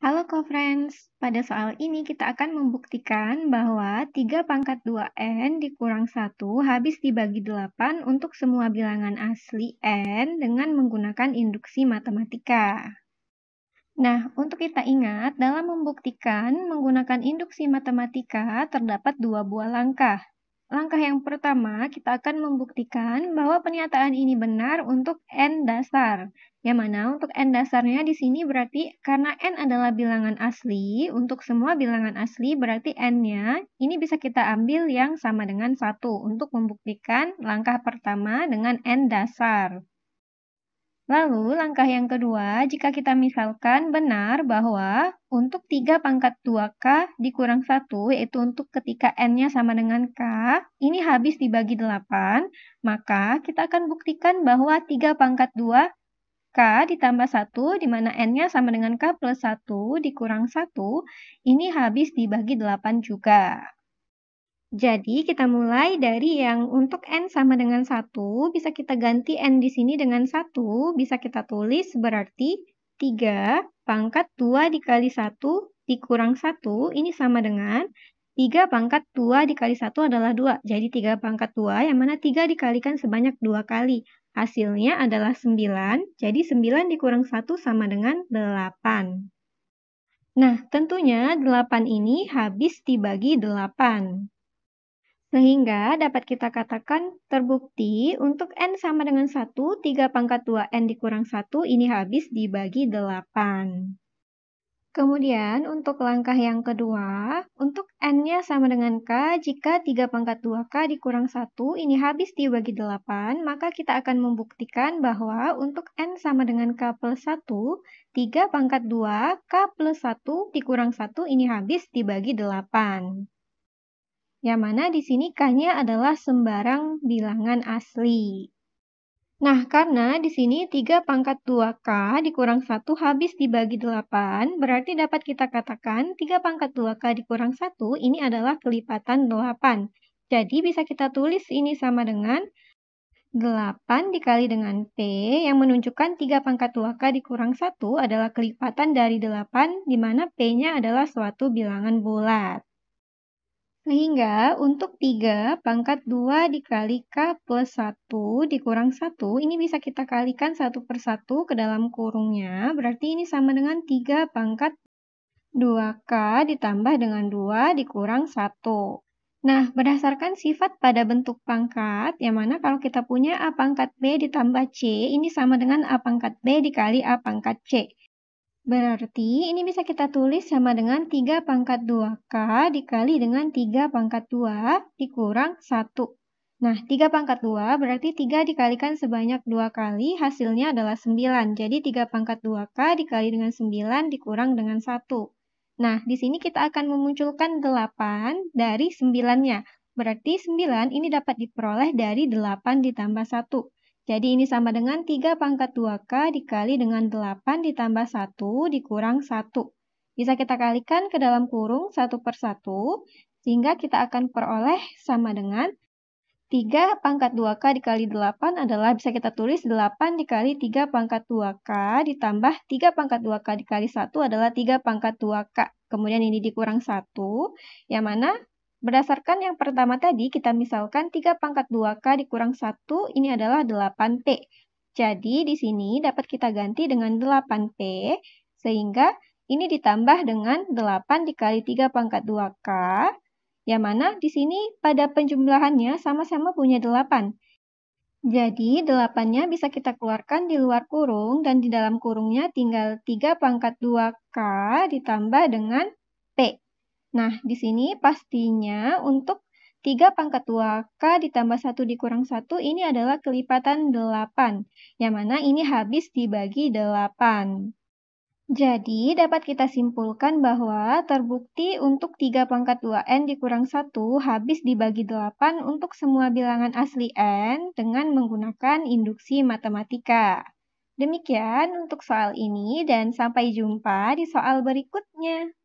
Halo co-friends, pada soal ini kita akan membuktikan bahwa 3 pangkat 2n dikurang 1 habis dibagi 8 untuk semua bilangan asli n dengan menggunakan induksi matematika. Nah, untuk kita ingat, dalam membuktikan menggunakan induksi matematika terdapat dua buah langkah, Langkah yang pertama, kita akan membuktikan bahwa pernyataan ini benar untuk n dasar. Yang mana untuk n dasarnya di sini berarti karena n adalah bilangan asli, untuk semua bilangan asli berarti n-nya ini bisa kita ambil yang sama dengan 1 untuk membuktikan langkah pertama dengan n dasar. Lalu, langkah yang kedua, jika kita misalkan benar bahwa untuk 3 pangkat 2K dikurang 1, yaitu untuk ketika N-nya sama dengan K, ini habis dibagi 8, maka kita akan buktikan bahwa 3 pangkat 2 K ditambah 1, di mana N-nya sama dengan K plus 1 dikurang 1, ini habis dibagi 8 juga. Jadi kita mulai dari yang untuk n sama dengan 1, bisa kita ganti n di sini dengan 1, bisa kita tulis berarti 3 pangkat 2 dikali 1 dikurang 1, ini sama dengan 3 pangkat 2 dikali 1 adalah 2, jadi 3 pangkat 2 yang mana 3 dikalikan sebanyak 2 kali. Hasilnya adalah 9, jadi 9 dikurang 1 sama dengan 8. Nah, tentunya 8 ini habis dibagi 8. Sehingga dapat kita katakan terbukti untuk N sama dengan 1, 3 pangkat 2N dikurang 1 ini habis dibagi 8. Kemudian untuk langkah yang kedua, untuk N-nya sama dengan K, jika 3 pangkat 2K dikurang 1 ini habis dibagi 8, maka kita akan membuktikan bahwa untuk N sama dengan K plus 1, 3 pangkat 2, K plus 1 dikurang 1 ini habis dibagi 8 yang mana di sini K-nya adalah sembarang bilangan asli. Nah, karena di sini 3 pangkat 2K dikurang 1 habis dibagi 8, berarti dapat kita katakan 3 pangkat 2K dikurang 1 ini adalah kelipatan 8. Jadi bisa kita tulis ini sama dengan 8 dikali dengan P yang menunjukkan 3 pangkat 2K dikurang 1 adalah kelipatan dari 8 di mana P-nya adalah suatu bilangan bulat. Sehingga untuk 3 pangkat 2 dikali K plus 1 dikurang 1, ini bisa kita kalikan satu persatu ke dalam kurungnya, berarti ini sama dengan 3 pangkat 2K ditambah dengan 2 dikurang 1. Nah, berdasarkan sifat pada bentuk pangkat, yang mana kalau kita punya A pangkat B ditambah C, ini sama dengan A pangkat B dikali A pangkat C. Berarti ini bisa kita tulis sama dengan 3 pangkat 2K dikali dengan 3 pangkat 2 dikurang 1. Nah, 3 pangkat 2 berarti 3 dikalikan sebanyak 2 kali, hasilnya adalah 9. Jadi 3 pangkat 2K dikali dengan 9 dikurang dengan 1. Nah, di sini kita akan memunculkan 8 dari 9-nya. Berarti 9 ini dapat diperoleh dari 8 ditambah 1. Jadi ini sama dengan 3 pangkat 2K dikali dengan 8 ditambah 1 dikurang 1. Bisa kita kalikan ke dalam kurung 1 per 1, sehingga kita akan peroleh sama dengan 3 pangkat 2K dikali 8 adalah bisa kita tulis 8 dikali 3 pangkat 2K ditambah 3 pangkat 2K dikali 1 adalah 3 pangkat 2K. Kemudian ini dikurang 1, yang mana Berdasarkan yang pertama tadi, kita misalkan 3 pangkat 2K dikurang 1, ini adalah 8 t. Jadi, di sini dapat kita ganti dengan 8 t, sehingga ini ditambah dengan 8 dikali 3 pangkat 2K, yang mana di sini pada penjumlahannya sama-sama punya 8. Jadi, 8-nya bisa kita keluarkan di luar kurung dan di dalam kurungnya tinggal 3 pangkat 2K ditambah dengan P. Nah, di sini pastinya untuk 3 pangkat 2K ditambah 1 dikurang 1 ini adalah kelipatan 8, yang mana ini habis dibagi 8. Jadi, dapat kita simpulkan bahwa terbukti untuk 3 pangkat 2N dikurang 1 habis dibagi 8 untuk semua bilangan asli N dengan menggunakan induksi matematika. Demikian untuk soal ini dan sampai jumpa di soal berikutnya.